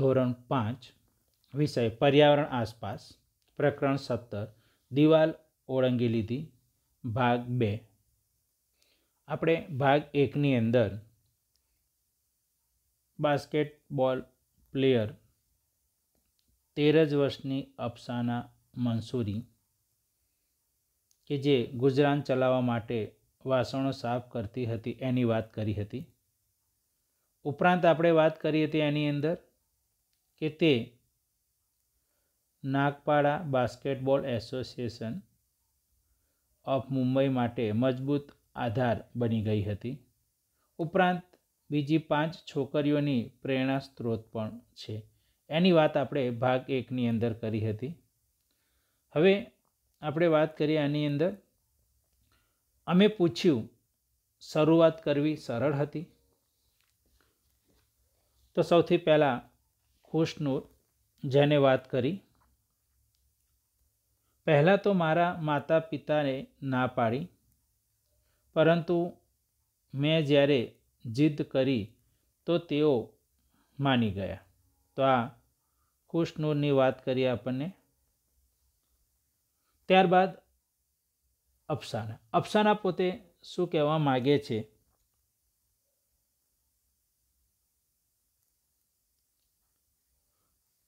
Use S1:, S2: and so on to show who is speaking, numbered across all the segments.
S1: ધોરણ પાંચ વિષય પર્યાવરણ આસપાસ પ્રકરણ સત્તર દિવાલ ઓળંગી લીધી ભાગ બે આપણે ભાગ એકની અંદર બાસ્કેટબોલ પ્લેયર તેર જ વર્ષની અફસાના મંસૂરી કે જે ગુજરાન ચલાવવા માટે વાસણો સાફ કરતી હતી એની વાત કરી હતી ઉપરાંત આપણે વાત કરી હતી એની અંદર કે તે Nagpada basketball association of Mumbai માટે મજબૂત આધાર બની ગઈ હતી ઉપરાંત બીજી પાંચ છોકરીઓની પ્રેરણા સ્ત્રોત પણ છે એની વાત આપણે ભાગ એકની અંદર કરી હતી હવે આપણે વાત કરીએ આની અંદર અમે પૂછ્યું શરૂઆત કરવી સરળ હતી તો સૌથી પહેલાં કુશનૂર જેને વાત કરી પહેલાં તો મારા માતા પિતાને ના પાડી પરંતુ મેં જ્યારે જીદ કરી તો તેઓ માની ગયા તો આ કુશનૂરની વાત કરી આપણને ત્યારબાદ અફસાના અફસાના પોતે શું કહેવા માગે છે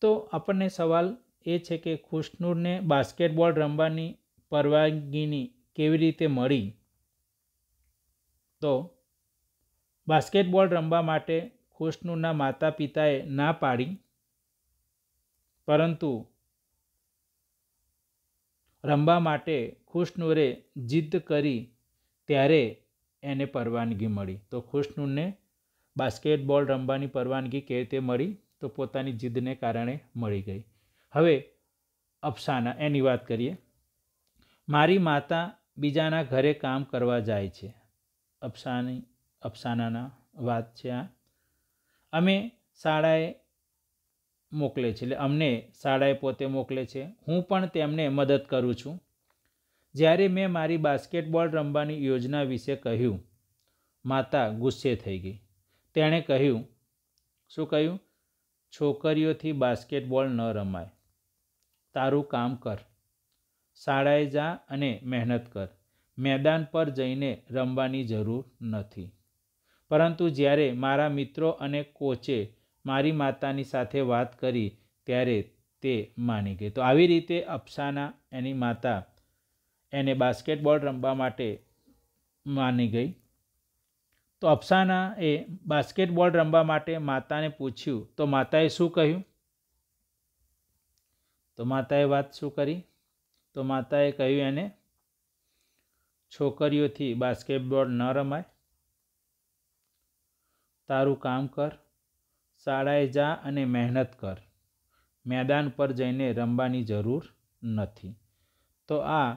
S1: તો આપણને સવાલ એ છે કે ખુશનુરને બાસ્કેટબોલ રમવાની પરવાનગીની કેવી રીતે મળી તો બાસ્કેટબોલ રમવા માટે ખુશનુરના માતા પિતાએ ના પાડી પરંતુ રમવા માટે ખુશનુરે જિદ્દ કરી ત્યારે એને પરવાનગી મળી તો ખુશનુરને બાસ્કેટબોલ રમવાની પરવાનગી કેવી રીતે મળી તો પોતાની જીદને કારણે મળી ગઈ હવે અફસાના એની વાત કરીએ મારી માતા બીજાના ઘરે કામ કરવા જાય છે અફસાની અફસાનાના વાત છે આ અમે શાળાએ મોકલે છે એટલે અમને શાળાએ પોતે મોકલે છે હું પણ તેમને મદદ કરું છું જ્યારે મેં મારી બાસ્કેટબોલ રમવાની યોજના વિશે કહ્યું માતા ગુસ્સે થઈ ગઈ તેણે કહ્યું શું કહ્યું છોકરીઓથી બાસ્કેટબોલ ન રમાય તારું કામ કર શાળાએ જા અને મહેનત કર મેદાન પર જઈને રમવાની જરૂર નથી પરંતુ જ્યારે મારા મિત્રો અને કોચે મારી માતાની સાથે વાત કરી ત્યારે તે માની ગઈ તો આવી રીતે અપ્સાના એની માતા એને બાસ્કેટબોલ રમવા માટે માની ગઈ તો અફસાનાએ બાસ્કેટબોલ રમવા માટે માતાને પૂછ્યું તો માતાએ શું કહ્યું તો માતાએ વાત શું કરી તો માતાએ કહ્યું એને છોકરીઓથી બાસ્કેટબોલ ન રમાય તારું કામ કર શાળાએ જા અને મહેનત કર મેદાન પર જઈને રમવાની જરૂર નથી તો આ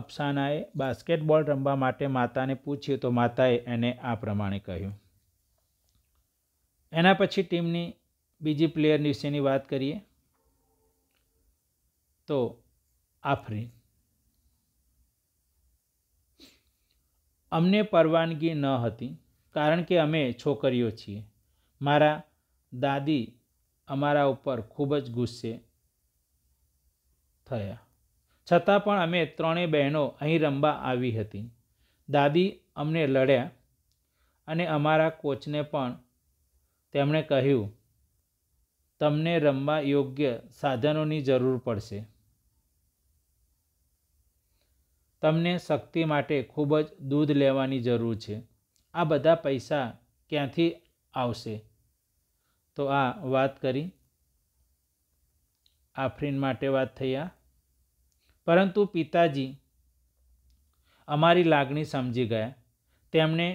S1: અફસાનાએ બાસ્કેટબોલ રમવા માટે માતાને પૂછ્યું તો માતાએ એને આ પ્રમાણે કહ્યું એના પછી ટીમની બીજી પ્લેયર વિશેની વાત કરીએ તો આફરીન અમને પરવાનગી ન હતી કારણ કે અમે છોકરીઓ છીએ મારા દાદી અમારા ઉપર ખૂબ જ ગુસ્સે થયા છતાં પણ અમે ત્રણેય બહેનો અહીં રમવા આવી હતી દાદી અમને લડ્યા અને અમારા કોચને પણ તેમણે કહ્યું તમને રમવા યોગ્ય સાધનોની જરૂર પડશે તમને શક્તિ માટે ખૂબ જ દૂધ લેવાની જરૂર છે આ બધા પૈસા ક્યાંથી આવશે તો આ વાત કરી આફરીન માટે વાત થઈ આ પરંતુ પિતાજી અમારી લાગણી સમજી ગયા તેમણે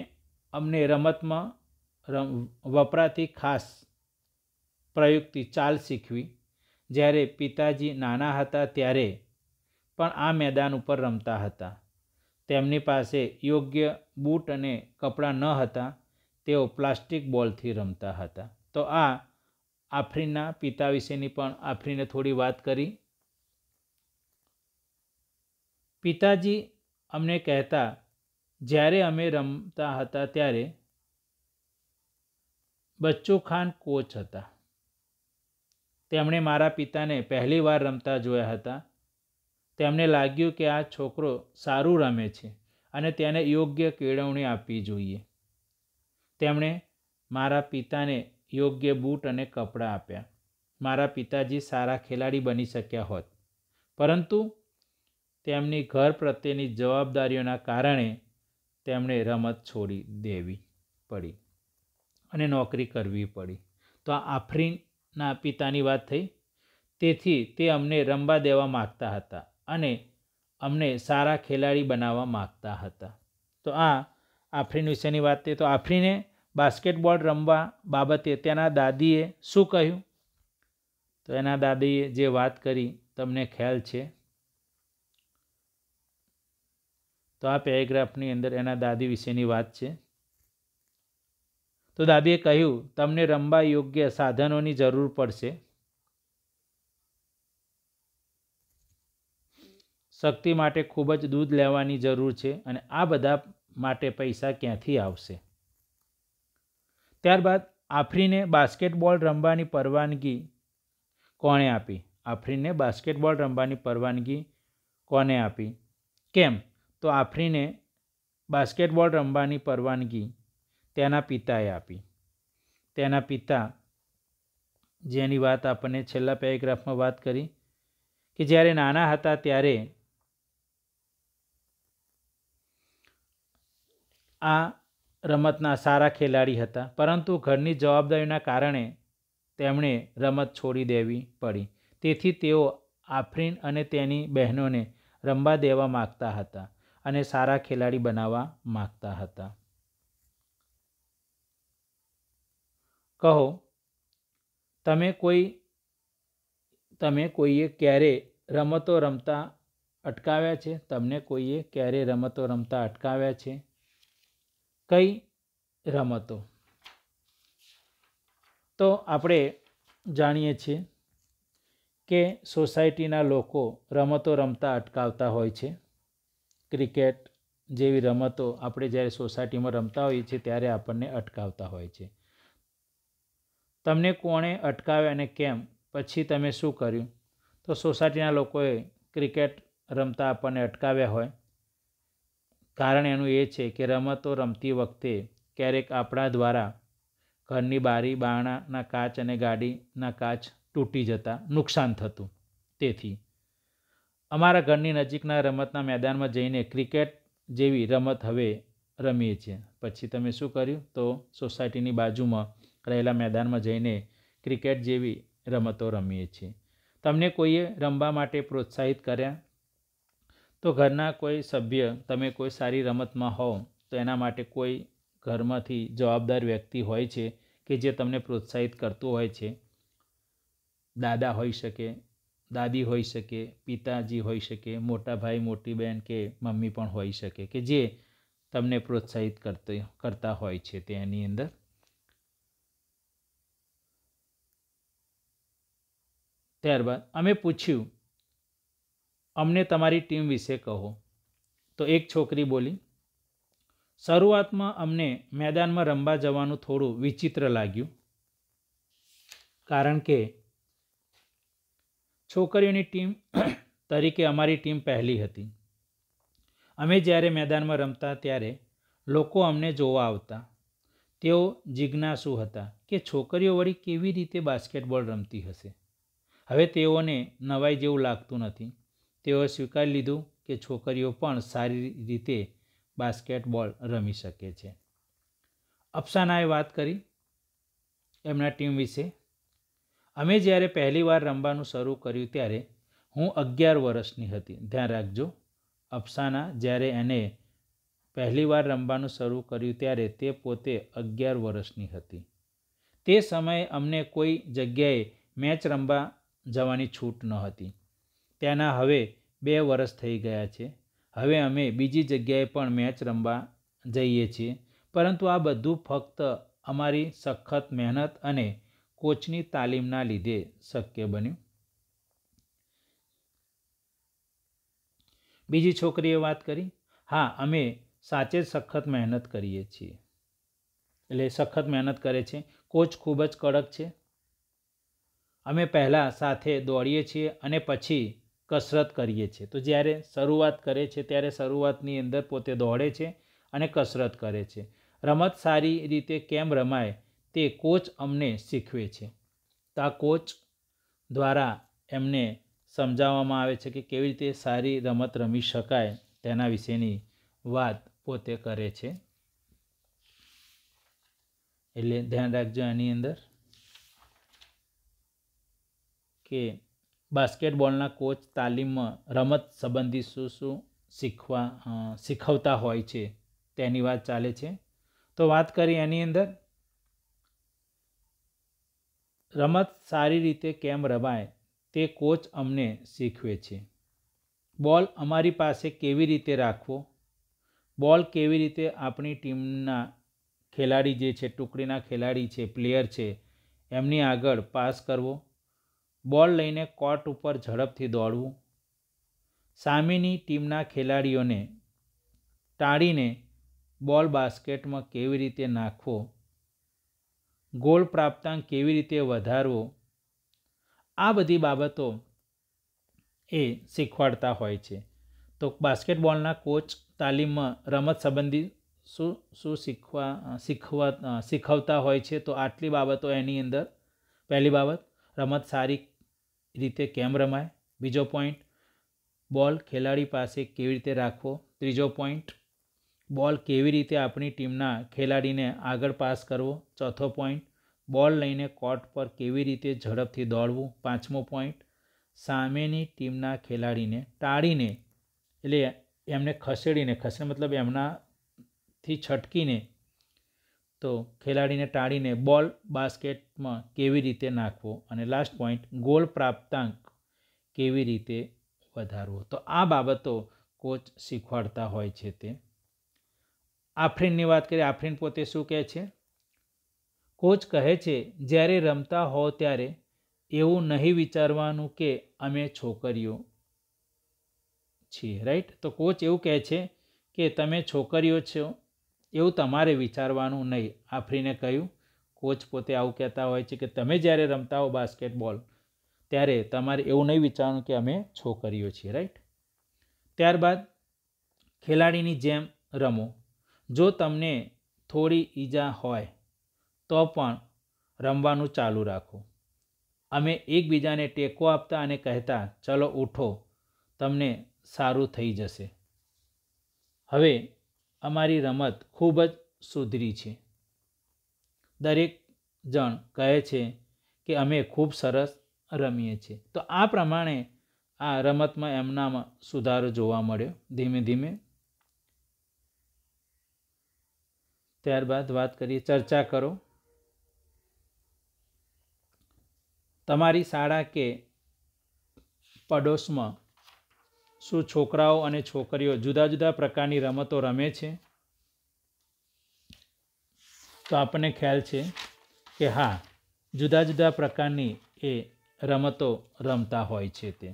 S1: અમને રમતમાં રમ વપરાતી ખાસ પ્રયુક્તિ ચાલ શીખવી જ્યારે પિતાજી નાના હતા ત્યારે પણ આ મેદાન ઉપર રમતા હતા તેમની પાસે યોગ્ય બૂટ અને કપડાં ન હતા તેઓ પ્લાસ્ટિક બોલથી રમતા હતા તો આ આફરીના પિતા વિશેની પણ આફરીને થોડી વાત કરી પિતાજી અમને કહેતા જ્યારે અમે રમતા હતા ત્યારે બચ્ચો ખાન કોચ હતા તેમણે મારા પિતાને પહેલીવાર રમતા જોયા હતા તેમને લાગ્યું કે આ છોકરો સારું રમે છે અને તેને યોગ્ય કેળવણી આપવી જોઈએ તેમણે મારા પિતાને યોગ્ય બૂટ અને કપડાં આપ્યા મારા પિતાજી સારા ખેલાડી બની શક્યા હોત પરંતુ તેમની ઘર પ્રત્યેની જવાબદારીઓના કારણે તેમણે રમત છોડી દેવી પડી અને નોકરી કરવી પડી તો આ આફરીનના પિતાની વાત થઈ તેથી તે અમને રમવા દેવા માગતા હતા અને અમને સારા ખેલાડી બનાવવા માગતા હતા તો આ આફરીન વિશેની વાત તે તો આફરીને બાસ્કેટબોલ રમવા બાબતે તેના દાદીએ શું કહ્યું તો એના દાદીએ જે વાત કરી તમને ખ્યાલ છે તો આ પેરેગ્રાફની અંદર એના દાદી વિશેની વાત છે તો દાદીએ કહ્યું તમને રમવા યોગ્ય સાધનોની જરૂર પડશે શક્તિ માટે ખૂબ જ દૂધ લેવાની જરૂર છે અને આ બધા માટે પૈસા ક્યાંથી આવશે ત્યારબાદ આફરીને બાસ્કેટબોલ રમવાની પરવાનગી કોણે આપી આફરીને બાસ્કેટબોલ રમવાની પરવાનગી કોને આપી કેમ તો આફરીને બાસ્કેટબોલ રમવાની પરવાનગી તેના પિતાએ આપી તેના પિતા જેની વાત આપણને છેલ્લા પેરેગ્રાફમાં વાત કરી કે જ્યારે નાના હતા ત્યારે આ રમતના સારા ખેલાડી હતા પરંતુ ઘરની જવાબદારીના કારણે તેમણે રમત છોડી દેવી પડી તેથી તેઓ આફરીન અને તેની બહેનોને રમવા દેવા માગતા હતા અને સારા ખેલાડી બનાવવા માગતા હતા કહો તમે કોઈ તમે કોઈએ ક્યારે રમતો રમતા અટકાવ્યા છે તમને કોઈએ ક્યારે રમતો રમતા અટકાવ્યા છે કઈ રમતો તો આપણે જાણીએ છીએ કે સોસાયટીના લોકો રમતો રમતા અટકાવતા હોય છે ક્રિકેટ જેવી રમતો આપણે જ્યારે સોસાયટીમાં રમતા હોઈએ છીએ ત્યારે આપણને અટકાવતા હોય છે તમને કોણે અટકાવ્યા અને કેમ પછી તમે શું કર્યું તો સોસાયટીના લોકોએ ક્રિકેટ રમતા આપણને અટકાવ્યા હોય કારણ એનું એ છે કે રમતો રમતી વખતે ક્યારેક આપણા દ્વારા ઘરની બારી બારણાના કાચ અને ગાડીના કાચ તૂટી જતા નુકસાન થતું તેથી અમારા ઘરની નજીકના રમતના મેદાનમાં જઈને ક્રિકેટ જેવી રમત હવે રમીએ છીએ પછી તમે શું કર્યું તો સોસાયટીની બાજુમાં રહેલા મેદાનમાં જઈને ક્રિકેટ જેવી રમતો રમીએ છીએ તમને કોઈએ રમવા માટે પ્રોત્સાહિત કર્યા તો ઘરના કોઈ સભ્ય તમે કોઈ સારી રમતમાં હોવ તો એના માટે કોઈ ઘરમાંથી જવાબદાર વ્યક્તિ હોય છે કે જે તમને પ્રોત્સાહિત કરતું હોય છે દાદા હોઈ શકે દાદી હોઈ શકે પિતાજી હોઈ શકે મોટા ભાઈ મોટી બહેન કે મમ્મી પણ હોઈ શકે કે જે તમને પ્રોત્સાહિત કરતો કરતા હોય છે તેની અંદર ત્યારબાદ અમે પૂછ્યું અમને તમારી ટીમ વિશે કહો તો એક છોકરી બોલી શરૂઆતમાં અમને મેદાનમાં રમવા જવાનું થોડું વિચિત્ર લાગ્યું કારણ કે છોકરીઓની ટીમ તરીકે અમારી ટીમ પહેલી હતી અમે જ્યારે મેદાનમાં રમતા ત્યારે લોકો અમને જોવા આવતા તેઓ જિજ્ઞાસુ હતા કે છોકરીઓ વળી કેવી રીતે બાસ્કેટબોલ રમતી હશે હવે તેઓને નવાઈ જેવું લાગતું નથી તેઓએ સ્વીકારી લીધું કે છોકરીઓ પણ સારી રીતે બાસ્કેટબોલ રમી શકે છે અફસાનાએ વાત કરી એમના ટીમ વિશે અમે જ્યારે પહેલીવાર રમવાનું શરૂ કર્યું ત્યારે હું અગિયાર વર્ષની હતી ધ્યાન રાખજો અફસાના જ્યારે એને પહેલીવાર રમવાનું શરૂ કર્યું ત્યારે તે પોતે અગિયાર વર્ષની હતી તે સમયે અમને કોઈ જગ્યાએ મેચ રમવા જવાની છૂટ ન હતી તેના હવે બે વર્ષ થઈ ગયા છે હવે અમે બીજી જગ્યાએ પણ મેચ રમવા જઈએ છીએ પરંતુ આ બધું ફક્ત અમારી સખત મહેનત અને કોચની તાલીમના લીધે શક્ય બન્યું બીજી છોકરીએ વાત કરી હા અમે સાચે જ સખત મહેનત કરીએ છીએ એટલે સખત મહેનત કરે છે કોચ ખૂબ જ કડક છે અમે પહેલાં સાથે દોડીએ છીએ અને પછી કસરત કરીએ છીએ તો જ્યારે શરૂઆત કરે છે ત્યારે શરૂઆતની અંદર પોતે દોડે છે અને કસરત કરે છે રમત સારી રીતે કેમ રમાય તે કોચ અમને શીખવે છે તો આ કોચ દ્વારા એમને સમજાવવામાં આવે છે કે કેવી રીતે સારી રમત રમી શકાય તેના વિશેની વાત પોતે કરે છે એટલે ધ્યાન રાખજો એની અંદર કે બાસ્કેટબોલના કોચ તાલીમમાં રમત સંબંધી શું શું શીખવા શીખવતા હોય છે તેની વાત ચાલે છે તો વાત કરી એની અંદર રમત સારી રીતે કેમ રમાય તે કોચ અમને શીખવે છે બોલ અમારી પાસે કેવી રીતે રાખવો બોલ કેવી રીતે આપણી ટીમના ખેલાડી જે છે ટુકડીના ખેલાડી છે પ્લેયર છે એમની આગળ પાસ કરવો બોલ લઈને કોર્ટ ઉપર ઝડપથી દોડવું સામેની ટીમના ખેલાડીઓને ટાળીને બોલ બાસ્કેટમાં કેવી રીતે નાખવો ગોલ પ્રાપ્તાંક કેવી રીતે વધારવો આ બધી બાબતો એ શીખવાડતા હોય છે તો બાસ્કેટબોલના કોચ તાલીમમાં રમત સંબંધી શું શું શીખવા શીખવા શીખવતા હોય છે તો આટલી બાબતો એની અંદર પહેલી બાબત રમત સારી રીતે કેમ રમાય બીજો પોઈન્ટ બોલ ખેલાડી પાસે કેવી રીતે રાખવો ત્રીજો પોઈન્ટ બોલ કેવી રીતે આપણી ટીમના ખેલાડીને આગળ પાસ કરવો ચોથો પોઈન્ટ બોલ લઈને કોર્ટ પર કેવી રીતે ઝડપથી દોડવું પાંચમો પોઈન્ટ સામેની ટીમના ખેલાડીને ટાળીને એટલે એમને ખસેડીને ખસેડ મતલબ એમનાથી છટકીને તો ખેલાડીને ટાળીને બોલ બાસ્કેટમાં કેવી રીતે નાખવો અને લાસ્ટ પોઈન્ટ ગોલ પ્રાપ્તાંક કેવી રીતે વધારવો તો આ બાબતો કોચ શીખવાડતા હોય છે તે આફરીનની વાત કરીએ આફરીન પોતે શું કહે છે કોચ કહે છે જ્યારે રમતા હો ત્યારે એવું નહીં વિચારવાનું કે અમે છોકરીઓ છીએ રાઈટ તો કોચ એવું કહે છે કે તમે છોકરીઓ છો એવું તમારે વિચારવાનું નહીં આફરીને કહ્યું કોચ પોતે આવું કહેતા હોય છે કે તમે જ્યારે રમતા હો બાસ્કેટબોલ ત્યારે તમારે એવું નહીં વિચારવાનું કે અમે છોકરીઓ છીએ રાઈટ ત્યારબાદ ખેલાડીની જેમ રમો જો તમને થોડી ઈજા હોય તો પણ રમવાનું ચાલુ રાખો અમે એકબીજાને ટેકો આપતા અને કહેતા ચલો ઉઠો તમને સારું થઈ જશે હવે અમારી રમત ખૂબ જ સુધરી છે દરેક જણ કહે છે કે અમે ખૂબ સરસ રમીએ છીએ તો આ પ્રમાણે આ રમતમાં એમનામાં સુધારો જોવા મળ્યો ધીમે ધીમે ત્યારબાદ વાત કરીએ ચર્ચા કરો તમારી શાળા કે પડોશમાં શું છોકરાઓ અને છોકરીઓ જુદા જુદા પ્રકારની રમતો રમે છે તો આપણને ખ્યાલ છે કે હા જુદા જુદા પ્રકારની એ રમતો રમતા હોય છે તે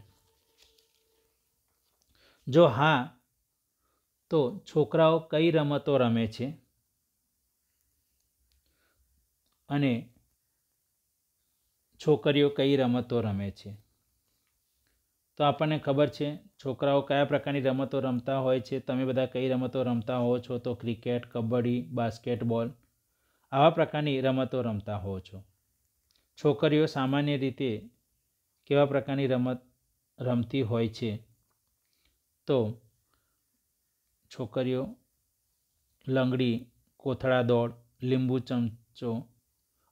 S1: જો હા તો છોકરાઓ કઈ રમતો રમે છે અને છોકરીઓ કઈ રમતો રમે છે તો આપણને ખબર છે છોકરાઓ કયા પ્રકારની રમતો રમતા હોય છે તમે બધા કઈ રમતો રમતા હો છો તો ક્રિકેટ કબડ્ડી બાસ્કેટબોલ આવા પ્રકારની રમતો રમતા હો છો છોકરીઓ સામાન્ય રીતે કેવા પ્રકારની રમત રમતી હોય છે તો છોકરીઓ લંગડી કોથળા દોડ લીંબુ ચમચો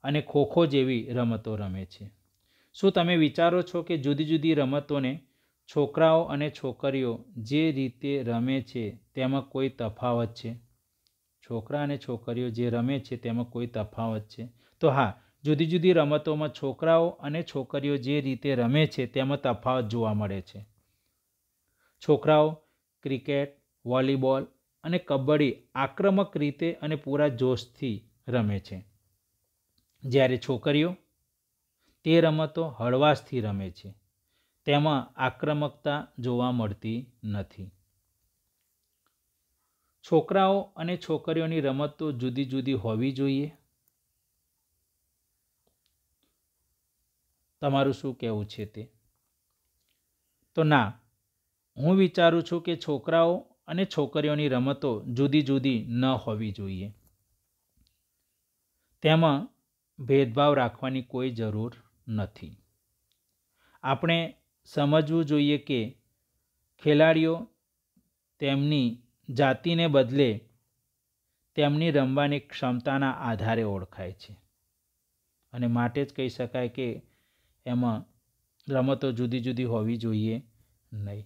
S1: અને ખોખો જેવી રમતો રમે છે શું તમે વિચારો છો કે જુદી જુદી રમતોને છોકરાઓ અને છોકરીઓ જે રીતે રમે છે તેમાં કોઈ તફાવત છે છોકરા અને છોકરીઓ જે રમે છે તેમાં કોઈ તફાવત છે તો હા જુદી જુદી રમતોમાં છોકરાઓ અને છોકરીઓ જે રીતે રમે છે તેમાં તફાવત જોવા મળે છે છોકરાઓ ક્રિકેટ વોલીબોલ અને કબડ્ડી આક્રમક રીતે અને પૂરા જોશથી રમે છે જ્યારે છોકરીઓ તે રમતો હળવાશથી રમે છે તેમાં આક્રમકતા જોવા મળતી નથી છોકરાઓ અને છોકરીઓની રમતો જુદી જુદી હોવી જોઈએ તમારું શું કહેવું છે તે તો ના હું વિચારું છું કે છોકરાઓ અને છોકરીઓની રમતો જુદી જુદી ન હોવી જોઈએ તેમાં ભેદભાવ રાખવાની કોઈ જરૂર નથી આપણે સમજવું જોઈએ કે ખેલાડીઓ તેમની જાતિને બદલે તેમની રમવાની ક્ષમતાના આધારે ઓળખાય છે અને માટે જ કહી શકાય કે એમાં રમતો જુદી જુદી હોવી જોઈએ નહીં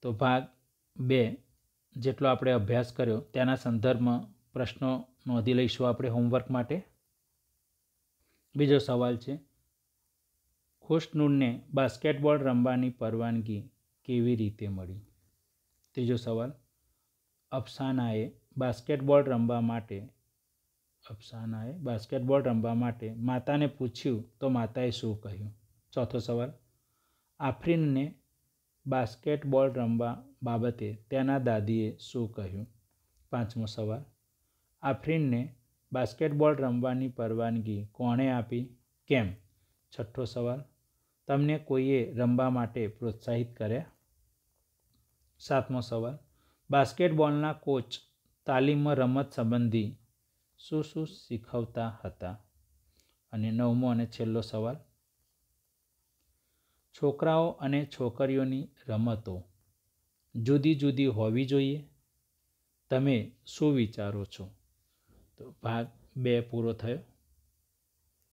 S1: તો ભાગ બે જેટલો આપણે અભ્યાસ કર્યો તેના સંદર્ભમાં પ્રશ્નો નોંધી લઈશું આપણે હોમવર્ક માટે બીજો સવાલ છે ખુશનૂરને બાસ્કેટબોલ રમવાની પરવાનગી કેવી રીતે મળી ત્રીજો સવાલ અફસાનાએ બાસ્કેટબોલ રમવા માટે અફસાનાએ બાસ્કેટબોલ રમવા માટે માતાને પૂછ્યું તો માતાએ શું કહ્યું ચોથો સવાલ આફરીનને બાસ્કેટબોલ રમવા બાબતે તેના દાદીએ શું કહ્યું પાંચમો સવાલ આફરીનને બાસ્કેટબોલ રમવાની પરવાનગી કોણે આપી કેમ છઠ્ઠો સવાલ તમને કોઈએ રમવા માટે પ્રોત્સાહિત કર્યા સાતમો સવાલ બાસ્કેટબોલના કોચ તાલીમ રમત સંબંધી શું શું શીખવતા હતા અને નવમો અને છેલ્લો સવાલ છોકરાઓ અને છોકરીઓની રમતો જુદી જુદી હોવી જોઈએ તમે શું વિચારો છો તો ભાગ બે પૂરો થયો